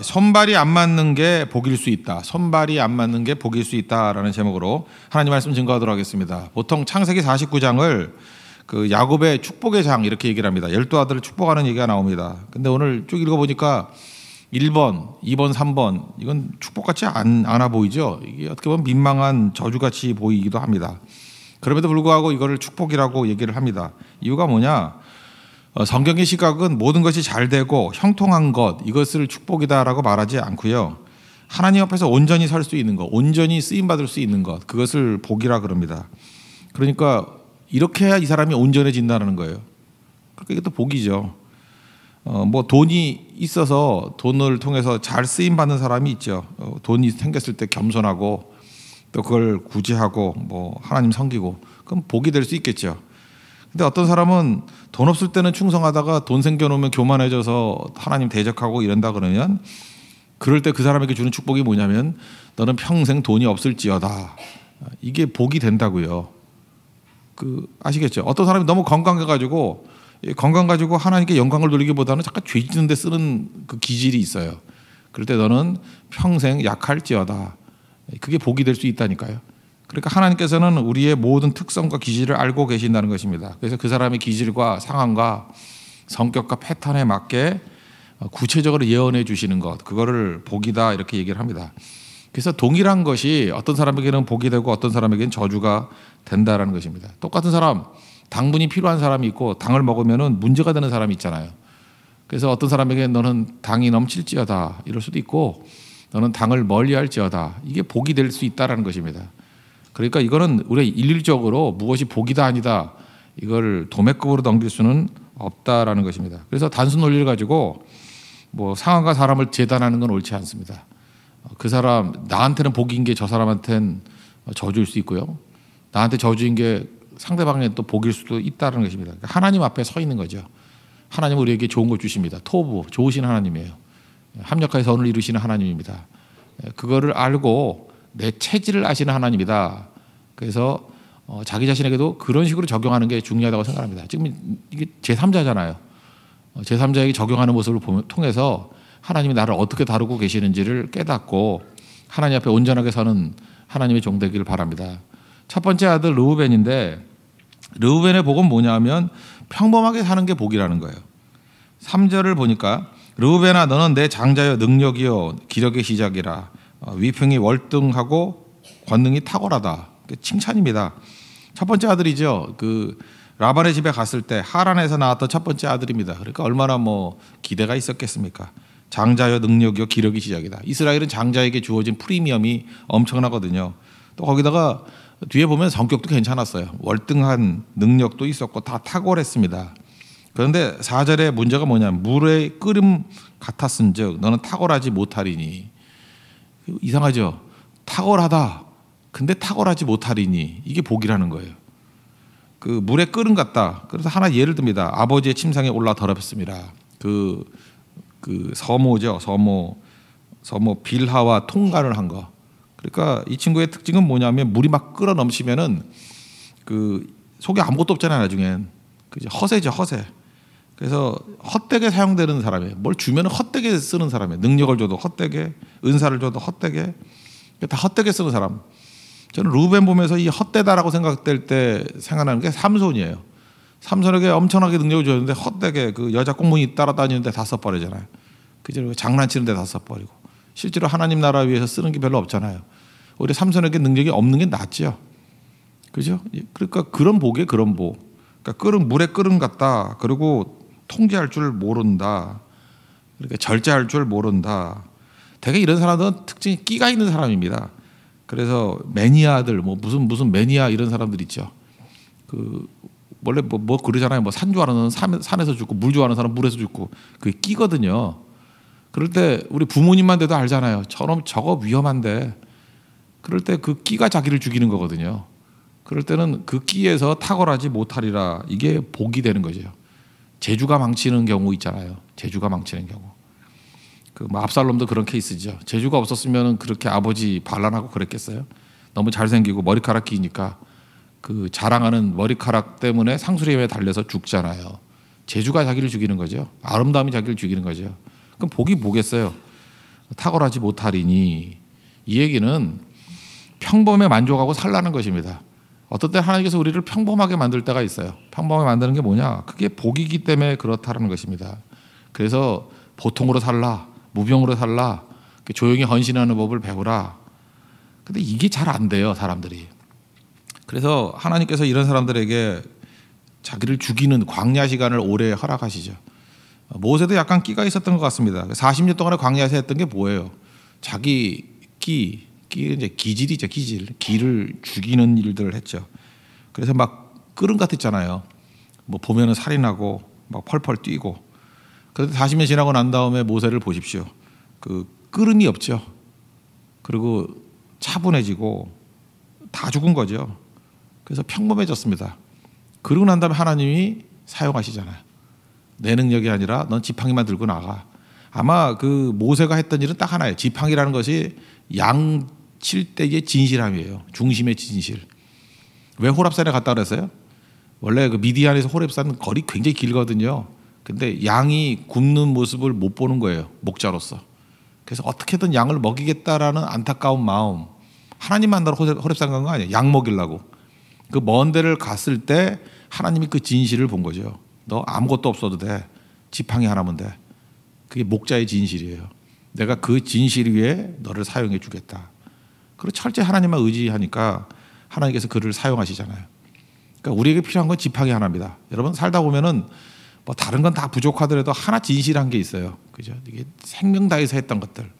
선발이 안 맞는 게 복일 수 있다. 선발이 안 맞는 게 복일 수 있다라는 제목으로 하나님 말씀 증거하도록 하겠습니다. 보통 창세기 49장을 그 야곱의 축복의 장 이렇게 얘기를 합니다. 열두 아들을 축복하는 얘기가 나옵니다. 근데 오늘 쭉 읽어 보니까 1번, 2번, 3번 이건 축복같이 안 않아 보이죠. 이게 어떻게 보면 민망한 저주같이 보이기도 합니다. 그럼에도 불구하고 이거를 축복이라고 얘기를 합니다. 이유가 뭐냐? 어, 성경의 시각은 모든 것이 잘 되고 형통한 것 이것을 축복이다라고 말하지 않고요. 하나님 앞에서 온전히 살 수 있는 것, 온전히 쓰임 받을 수 있는 것 그것을 복이라 그럽니다. 그러니까 이렇게 해야 이 사람이 온전해진다는 거예요. 그러니까 이게 또 복이죠. 어, 뭐 돈이 있어서 돈을 통해서 잘 쓰임 받는 사람이 있죠. 어, 돈이 생겼을 때 겸손하고 또 그걸 구제하고 뭐 하나님 섬기고 그럼 복이 될 수 있겠죠. 근데 어떤 사람은 돈 없을 때는 충성하다가 돈 생겨놓으면 교만해져서 하나님 대적하고 이런다 그러면 그럴 때 그 사람에게 주는 축복이 뭐냐면 너는 평생 돈이 없을지어다. 이게 복이 된다고요. 그 아시겠죠? 어떤 사람이 너무 건강해 가지고 건강 가지고 하나님께 영광을 돌리기보다는 잠깐 죄 짓는 데 쓰는 그 기질이 있어요. 그럴 때 너는 평생 약할지어다. 그게 복이 될 수 있다니까요. 그러니까 하나님께서는 우리의 모든 특성과 기질을 알고 계신다는 것입니다. 그래서 그 사람의 기질과 상황과 성격과 패턴에 맞게 어, 구체적으로 예언해 주시는 것, 그거를 복이다 이렇게 얘기를 합니다. 그래서 동일한 것이 어떤 사람에게는 복이 되고 어떤 사람에게는 저주가 된다라는 것입니다. 똑같은 사람, 당분이 필요한 사람이 있고 당을 먹으면 문제가 되는 사람이 있잖아요. 그래서 어떤 사람에게 너는 당이 넘칠지어다 이럴 수도 있고 너는 당을 멀리할지어다 이게 복이 될 수 있다라는 것입니다. 그러니까 이거는 우리가 일률적으로 무엇이 복이다 아니다 이걸 도매급으로 넘길 수는 없다라는 것입니다. 그래서 단순 논리를 가지고 뭐 상황과 사람을 재단하는 건 옳지 않습니다. 어, 그 사람 나한테는 복인 게 저 사람한테는 저주일 수 있고요. 나한테 저주인 게 상대방에 게또 복일 수도 있다는 것입니다. 그러니까 하나님 앞에 서 있는 거죠. 하나님 우리에게 좋은 걸 주십니다. 토부 좋으신 하나님이에요. 예, 합력하여 선을 이루시는 하나님입니다. 예, 그거를 알고 내 체질을 아시는 하나님이다. 그래서 어, 자기 자신에게도 그런 식으로 적용하는 게 중요하다고 생각합니다. 지금 이게 제3자잖아요. 어, 제3자에게 적용하는 모습을 보 통해서 하나님이 나를 어떻게 다루고 계시는지를 깨닫고 하나님 앞에 온전하게 서는 하나님의 종되기를 바랍니다. 첫 번째 아들 르우벤인데 르우벤의 복은 뭐냐면 평범하게 사는 게 복이라는 거예요. 3절을 보니까 르우벤아 너는 내 장자여 능력이여 기력의 시작이라 어, 위평이 월등하고 권능이 탁월하다. 그 칭찬입니다. 첫 번째 아들이죠. 그 라반의 집에 갔을 때 하란에서 나왔던 첫 번째 아들입니다. 그러니까 얼마나 뭐 기대가 있었겠습니까? 장자여 능력여 기력이 시작이다. 이스라엘은 장자에게 주어진 프리미엄이 엄청나거든요. 또 거기다가 뒤에 보면 성격도 괜찮았어요. 월등한 능력도 있었고 다 탁월했습니다. 그런데 사절의 문제가 뭐냐면 물의 끓임 같았은즉 너는 탁월하지 못하리니 이상하죠. 탁월하다. 근데 탁월하지 못하리니 이게 복이라는 거예요. 그 물에 끓은 같다. 그래서 하나 예를 듭니다. 아버지의 침상에 올라 더럽습니다. 그, 그 서모죠. 서모. 서모 빌하와 통관을 한 거. 그러니까 이 친구의 특징은 뭐냐면 물이 막 끓어 넘치면은 그 속에 아무것도 없잖아요. 나중엔. 그죠. 허세죠. 허세. 그래서 헛되게 사용되는 사람이에요. 뭘 주면 헛되게 쓰는 사람이에요. 능력을 줘도 헛되게, 은사를 줘도 헛되게. 그러니까 다 헛되게 쓰는 사람. 저는 루벤 보면서 이 헛되다라고 생각될 때 생각나는 게 삼손이에요. 삼손에게 엄청나게 능력을 줬는데 헛되게 그 여자 꽁무니 따라다니는데 다 써버리잖아요. 그죠? 그 장난치는데 다 써버리고 실제로 하나님 나라 위해서 쓰는 게 별로 없잖아요. 오히려 삼손에게 능력이 없는 게 낫죠. 그죠? 예, 그러니까 그런 복에 그런 복. 그러니까 끓은 물에 끓은 같다. 그리고 통제할 줄 모른다. 그러니까 절제할 줄 모른다. 대개 이런 사람들은 특징이 끼가 있는 사람입니다. 그래서 매니아들 뭐 무슨 무슨 매니아 이런 사람들 있죠. 그 원래 뭐, 뭐 그러잖아요. 뭐 산 좋아하는 산, 산에서 죽고 물 좋아하는 사람 물에서 죽고 그게 끼거든요. 그럴 때 우리 부모님한테도 알잖아요. 저놈 저거 위험한데. 그럴 때 그 끼가 자기를 죽이는 거거든요. 그럴 때는 그 끼에서 탁월하지 못하리라 이게 복이 되는 거죠. 재주가 망치는 경우 있잖아요. 재주가 망치는 경우. 그 뭐 압살롬도 그런 케이스죠. 재주가 없었으면 그렇게 아버지 반란하고 그랬겠어요. 너무 잘생기고 머리카락 기니까 그 자랑하는 머리카락 때문에 상수리에 달려서 죽잖아요. 재주가 자기를 죽이는 거죠. 아름다움이 자기를 죽이는 거죠. 그럼 복이 뭐겠어요? 탁월하지 못하리니 이 얘기는 평범에 만족하고 살라는 것입니다. 어떤 때 하나님께서 우리를 평범하게 만들 때가 있어요. 평범하게 만드는 게 뭐냐? 그게 복이기 때문에 그렇다는 것입니다. 그래서 보통으로 살라. 무병으로 살라. 조용히 헌신하는 법을 배우라. 근데 이게 잘 안 돼요, 사람들이. 그래서 하나님께서 이런 사람들에게 자기를 죽이는 광야 시간을 오래 허락하시죠. 모세도 약간 끼가 있었던 것 같습니다. 40년 동안의 광야에서 했던 게 뭐예요? 자기 끼, 끼 이제 기질이죠, 기질. 기를 죽이는 일들을 했죠. 그래서 막 끄름 같았잖아요. 뭐 보면은 살인하고 막 펄펄 뛰고 그래서 40년 지나고 난 다음에 모세를 보십시오. 그 끓음이 없죠. 그리고 차분해지고 다 죽은 거죠. 그래서 평범해졌습니다. 그러고 난 다음에 하나님이 사용하시잖아요. 내 능력이 아니라 넌 지팡이만 들고 나가. 아마 그 모세가 했던 일은 딱 하나예요. 지팡이라는 것이 양칠대의 진실함이에요. 중심의 진실. 왜 호랍산에 갔다 그랬어요? 원래 그 미디안에서 호랩산 거리 굉장히 길거든요. 근데 양이 굶는 모습을 못 보는 거예요. 목자로서. 그래서 어떻게든 양을 먹이겠다라는 안타까운 마음. 하나님 만나러 호랩산 간거 아니에요. 양 먹이려고. 그 먼 데를 갔을 때 하나님이 그 진실을 본 거죠. 너 아무것도 없어도 돼. 지팡이 하나면 돼. 그게 목자의 진실이에요. 내가 그 진실 위에 너를 사용해 주겠다. 그리고 철저히 하나님만 의지하니까 하나님께서 그를 사용하시잖아요. 그러니까 우리에게 필요한 건 지팡이 하나입니다. 여러분 살다 보면은 뭐 다른 건 다 부족하더라도 하나 진실한 게 있어요. 그죠? 이게 생명다에서 했던 것들.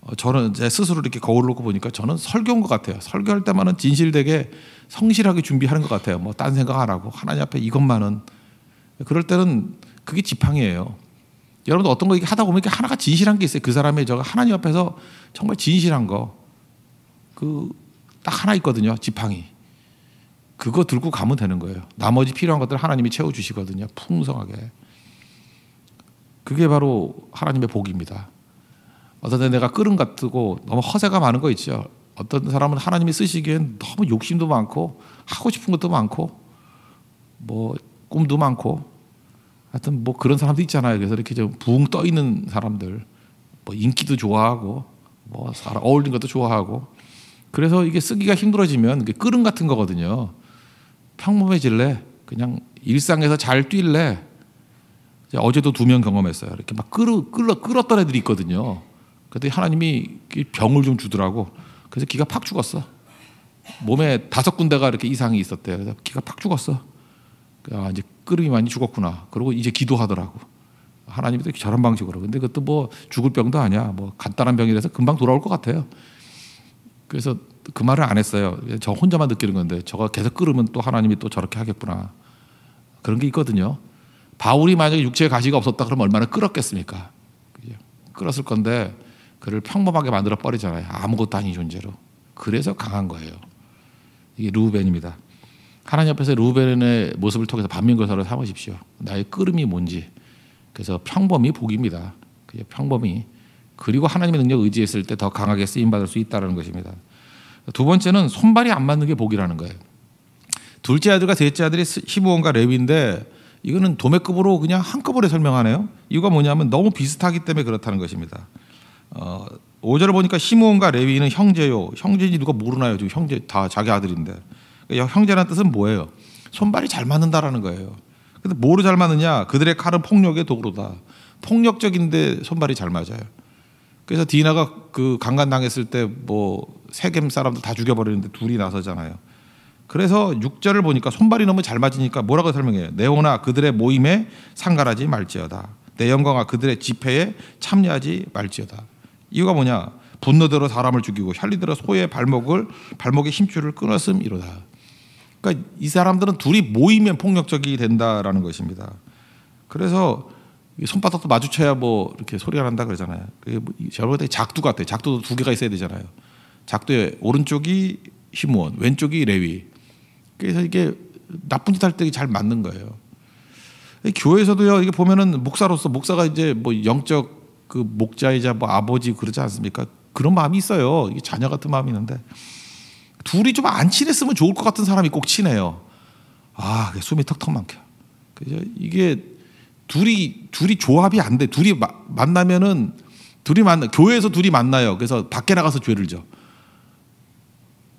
어, 저는 제 스스로 이렇게 거울 놓고 보니까 저는 설교인 것 같아요. 설교할 때만은 진실되게 성실하게 준비하는 것 같아요. 뭐 딴 생각 안 하고 하나님 앞에 이것만은 그럴 때는 그게 지팡이에요. 여러분도 어떤 거 하다 보면 이렇게 하나가 진실한 게 있어요. 그 사람의 저가 하나님 앞에서 정말 진실한 거. 그 딱 하나 있거든요. 지팡이. 그거 들고 가면 되는 거예요. 나머지 필요한 것들 하나님이 채워주시거든요. 풍성하게. 그게 바로 하나님의 복입니다. 어떤 때 내가 끓음 같고 너무 허세가 많은 거 있죠. 어떤 사람은 하나님이 쓰시기엔 너무 욕심도 많고 하고 싶은 것도 많고 뭐 꿈도 많고 하여튼 뭐 그런 사람도 있잖아요. 그래서 이렇게 좀붕떠 있는 사람들 뭐 인기도 좋아하고 뭐 어울린 것도 좋아하고 그래서 이게 쓰기가 힘들어지면 끓음 같은 거거든요. 평범해질래? 그냥 일상에서 잘 뛸래? 어제도 두 명 경험했어요. 이렇게 막 끌어, 끌어, 끌었던 애들이 있거든요. 그때 하나님이 병을 좀 주더라고. 그래서 기가 팍 죽었어. 몸에 다섯 군데가 이렇게 이상이 있었대요. 그래서 기가 팍 죽었어. 아, 이제 끓음이 많이 죽었구나. 그러고 이제 기도하더라고. 하나님이 또 저런 방식으로. 근데 그것도 뭐 죽을 병도 아니야. 뭐 간단한 병이라서 금방 돌아올 것 같아요. 그래서 그 말을 안 했어요. 저 혼자만 느끼는 건데 저가 계속 끓으면 또 하나님이 또 저렇게 하겠구나. 그런 게 있거든요. 바울이 만약에 육체의 가시가 없었다 그러면 얼마나 끓었겠습니까? 끓었을 건데 그를 평범하게 만들어 버리잖아요. 아무것도 아닌 존재로. 그래서 강한 거예요. 이게 루벤입니다. 하나님 앞에서 루벤의 모습을 통해서 반면교사를 삼으십시오. 나의 끓음이 뭔지. 그래서 평범이 복입니다. 평범이. 그리고 하나님의 능력 의지했을 때 더 강하게 쓰임 받을 수 있다는 것입니다. 두 번째는 손발이 안 맞는 게 복이라는 거예요. 둘째 아들과 셋째 아들이 시브원과 레위인데 이거는 도매급으로 그냥 한꺼번에 설명하네요. 이유가 뭐냐면 너무 비슷하기 때문에 그렇다는 것입니다. 어, 5절을 보니까 시므온과 레위는 형제요. 형제인지 누가 모르나요? 지금 형제 다 자기 아들인데. 그러니까 형제라는 뜻은 뭐예요? 손발이 잘 맞는다라는 거예요. 근데 뭐로 잘 맞느냐? 그들의 칼은 폭력의 도구로다. 폭력적인데 손발이 잘 맞아요. 그래서 디나가 그 강간 당했을 때뭐 세겜 사람들 다 죽여버리는데 둘이 나서잖아요. 그래서 6절을 보니까 손발이 너무 잘 맞으니까 뭐라고 설명해요. 내오나 그들의 모임에 상관하지 말지어다. 내 영광아 그들의 집회에 참여하지 말지어다. 이유가 뭐냐? 분노대로 사람을 죽이고 혈리대로 소의 발목을 발목의 힘줄을 끊었음 이로다. 그러니까 이 사람들은 둘이 모이면 폭력적이 된다라는 것입니다. 그래서 손바닥도 마주쳐야 뭐 이렇게 소리가 난다 그러잖아요. 그게 뭐 저번에 작두 같아요. 작두도 두 개가 있어야 되잖아요. 작두의 오른쪽이 힘무원, 왼쪽이 레위. 그래서 이게 나쁜 짓 할 때 잘 맞는 거예요. 교회에서도요, 이게 보면은 목사로서 목사가 이제 뭐 영적 그 목자이자 뭐 아버지 그러지 않습니까? 그런 마음이 있어요. 이게 자녀 같은 마음이 있는데 둘이 좀 안 친했으면 좋을 것 같은 사람이 꼭 친해요. 아, 숨이 턱턱 막혀. 그죠? 이게 둘이 둘이 조합이 안 돼. 둘이 마, 만나면은 둘이 만나 교회에서 둘이 만나요. 그래서 밖에 나가서 죄를 져.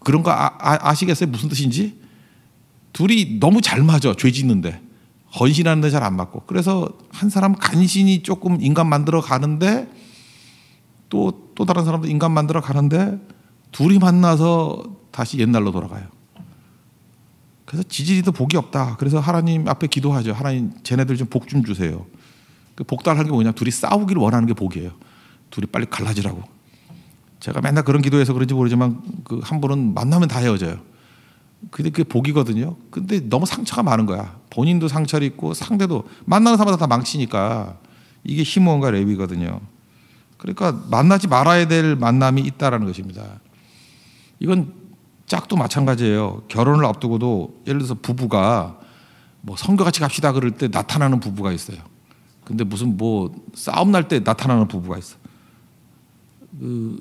그런 거 아, 아 시겠어요 무슨 뜻인지? 둘이 너무 잘 맞아. 죄 짓는데. 헌신하는데 잘 안 맞고. 그래서 한 사람 간신히 조금 인간 만들어 가는데 또, 또 다른 사람도 인간 만들어 가는데 둘이 만나서 다시 옛날로 돌아가요. 그래서 지질이도 복이 없다. 그래서 하나님 앞에 기도하죠. 하나님 쟤네들 좀 복좀 좀 주세요. 그 복달하는 게 뭐냐? 둘이 싸우기를 원하는 게 복이에요. 둘이 빨리 갈라지라고. 제가 맨날 그런 기도해서 그런지 모르지만 그 한 번은 만나면 다 헤어져요. 근데 그게 복이거든요. 근데 너무 상처가 많은 거야. 본인도 상처를 입고 상대도 만나는 사람마다 다 망치니까 이게 히므온과 레위거든요. 그러니까 만나지 말아야 될 만남이 있다라는 것입니다. 이건 짝도 마찬가지예요. 결혼을 앞두고도 예를 들어서 부부가 뭐 선교 같이 갑시다 그럴 때 나타나는 부부가 있어요. 근데 무슨 뭐 싸움 날 때 나타나는 부부가 있어. 그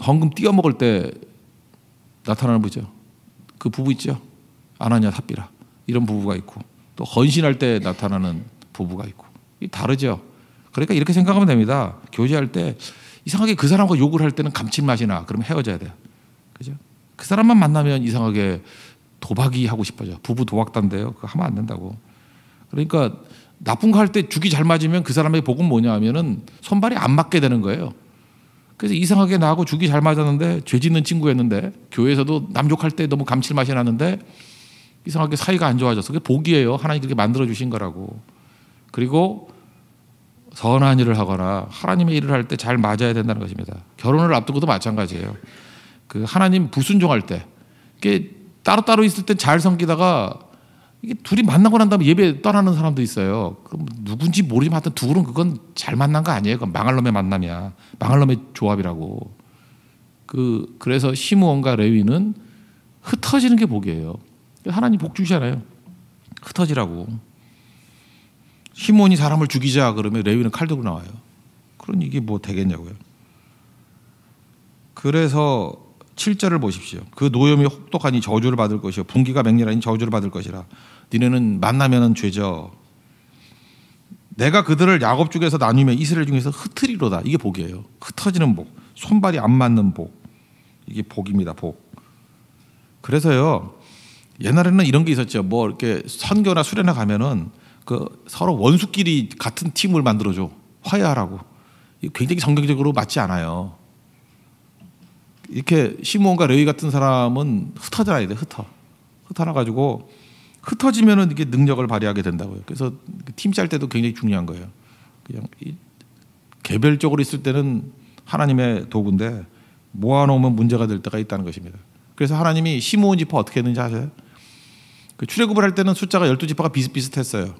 헌금 띄어 먹을 때 나타나는 부죠. 그 부부 있죠. 아나냐 삽비라 이런 부부가 있고 또 헌신할 때 나타나는 부부가 있고 다르죠. 그러니까 이렇게 생각하면 됩니다. 교제할 때 이상하게 그 사람과 욕을 할 때는 감칠맛이 나. 그럼 헤어져야 돼요. 그죠? 그 사람만 만나면 이상하게 도박이 하고 싶어져. 부부 도박단데요. 그거 하면 안 된다고. 그러니까 나쁜 거 할 때 죽이 잘 맞으면 그 사람의 복은 뭐냐 하면은 손발이 안 맞게 되는 거예요. 그래서 이상하게 나하고 죽이 잘 맞았는데 죄 짓는 친구였는데 교회에서도 남족할 때 너무 감칠맛이 나는데 이상하게 사이가 안좋아져서 그게 복이에요. 하나님 그렇게 만들어 주신 거라고. 그리고 선한 일을 하거나 하나님의 일을 할 때 잘 맞아야 된다는 것입니다. 결혼을 앞두고도 마찬가지예요. 그 하나님 불순종할 때, 게 따로따로 있을 때 잘 섬기다가 이게 둘이 만나고 난 다음에 예배 떠나는 사람도 있어요. 그럼 누군지 모르지만 하여튼 둘은 그건 잘 만난 거 아니에요. 그 망할 놈의 만남이야. 망할 놈의 조합이라고. 그, 그래서 시므온과 레위는 흩어지는 게 복이에요. 하나님 복 주시잖아요. 흩어지라고. 시몬이 사람을 죽이자 그러면 레위는 칼 들고 나와요. 그런 이게 뭐 되겠냐고요. 그래서 7절을 보십시오. 그 노염이 혹독하니 저주를 받을 것이요 분기가 맹렬하니 저주를 받을 것이라. 니네는 만나면은 죄죠. 내가 그들을 야곱 중에서 나누며 이스라엘 중에서 흩트리로다. 이게 복이에요. 흩어지는 복. 손발이 안 맞는 복. 이게 복입니다. 복. 그래서요. 옛날에는 이런 게 있었죠. 뭐 이렇게 선교나 수련회 가면은 그 서로 원수끼리 같은 팀을 만들어 줘. 화해하라고. 굉장히 성경적으로 맞지 않아요. 이렇게 시몬과 레위 같은 사람은 흩어져야 돼 흩어 흩어나 가지고 흩어지면은 이게 능력을 발휘하게 된다고요. 그래서 그 팀짤 때도 굉장히 중요한 거예요. 그냥 개별적으로 있을 때는 하나님의 도구인데 모아놓으면 문제가 될 때가 있다는 것입니다. 그래서 하나님이 시므 지파 어떻게 했는지 아세요? 그 출애굽을 할 때는 숫자가 12 지파가 비슷비슷했어요.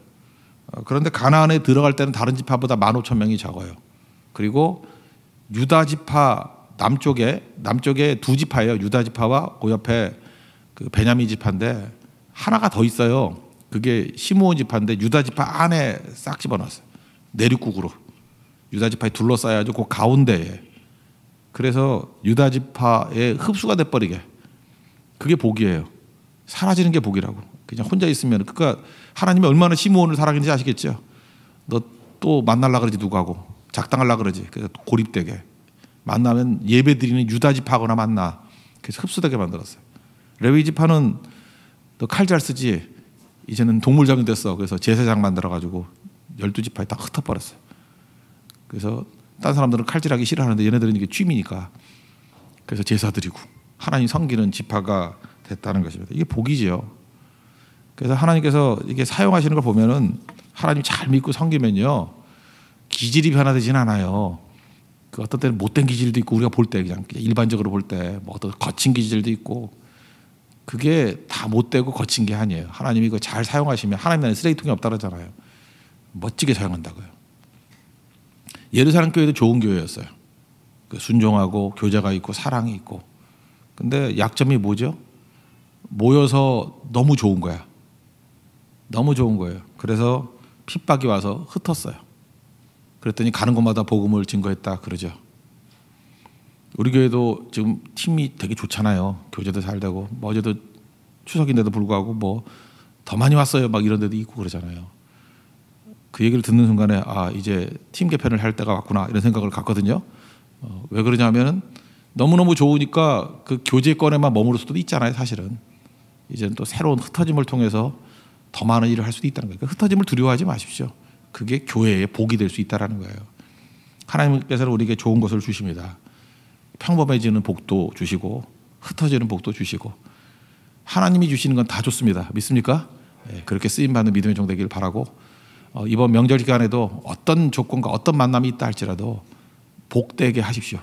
어, 그런데 가나안에 들어갈 때는 다른 지파보다 15,000명이 적어요. 그리고 유다 지파 남쪽에 남쪽에 두 지파예요. 유다 지파와 그 옆에 그 베냐민 지파인데 하나가 더 있어요. 그게 시므온 지파인데 유다 지파 안에 싹 집어넣었어요. 내륙국으로 유다 지파에 둘러싸여가지고 그 가운데에 그래서 유다 지파에 흡수가 돼버리게 그게 복이에요. 사라지는 게 복이라고. 그냥 혼자 있으면 그러니까 하나님이 얼마나 시므온을 사랑했는지 아시겠죠. 너 또 만날라 그러지 누구하고 작당할라 그러지. 그래서 고립되게. 만나면 예배 드리는 유다 지파거나 만나. 그래서 흡수되게 만들었어요. 레위 지파는 너칼잘 쓰지. 이제는 동물장이 됐어. 그래서 제사장 만들어 가지고 열두 지파에 다 흩어버렸어요. 그래서 딴 사람들은 칼질하기 싫어하는데 얘네들은 이게 취미니까. 그래서 제사 드리고 하나님 섬기는 지파가 됐다는 것입니다. 이게 복이지요. 그래서 하나님께서 이게 사용하시는 걸 보면은 하나님 잘 믿고 섬기면요 기질이 변화되진 않아요. 그 어떤 때는 못된 기질도 있고 우리가 볼 때 그냥 일반적으로 볼 때뭐 어떤 거친 기질도 있고 그게 다 못되고 거친 게 아니에요. 하나님이 그거 잘 사용하시면 하나님 안에 쓰레기통이 없다잖아요. 멋지게 사용한다고요. 예루살렘 교회도 좋은 교회였어요. 그 순종하고 교제가 있고 사랑이 있고. 근데 약점이 뭐죠? 모여서 너무 좋은 거야. 너무 좋은 거예요. 그래서 핍박이 와서 흩었어요. 그랬더니 가는 곳마다 복음을 증거했다 그러죠. 우리 교회도 지금 팀이 되게 좋잖아요. 교제도 잘 되고 뭐 어제도 추석인데도 불구하고 뭐 더 많이 왔어요 막 이런 데도 있고 그러잖아요. 그 얘기를 듣는 순간에 아 이제 팀 개편을 할 때가 왔구나 이런 생각을 갖거든요. 어, 왜 그러냐면은 너무너무 좋으니까 그 교제권에만 머무를 수도 있잖아요 사실은. 이제는 또 새로운 흩어짐을 통해서 더 많은 일을 할 수도 있다는 거예요. 그러니까 흩어짐을 두려워하지 마십시오. 그게 교회의 복이 될 수 있다라는 거예요. 하나님께서는 우리에게 좋은 것을 주십니다. 평범해지는 복도 주시고 흩어지는 복도 주시고 하나님이 주시는 건 다 좋습니다. 믿습니까? 예, 그렇게 쓰임 받는 믿음의 종 되길 바라고 어, 이번 명절 기간에도 어떤 조건과 어떤 만남이 있다 할지라도 복되게 하십시오.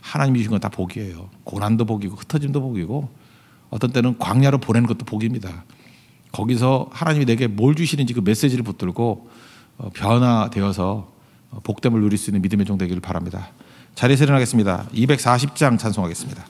하나님이 주신 건 다 복이에요. 고난도 복이고 흩어짐도 복이고 어떤 때는 광야로 보내는 것도 복입니다. 거기서 하나님이 내게 뭘 주시는지 그 메시지를 붙들고 어, 변화되어서 어, 복됨을 누릴 수 있는 믿음의 종 되기를 바랍니다. 자리에서 일어나겠습니다. 240장 찬송하겠습니다.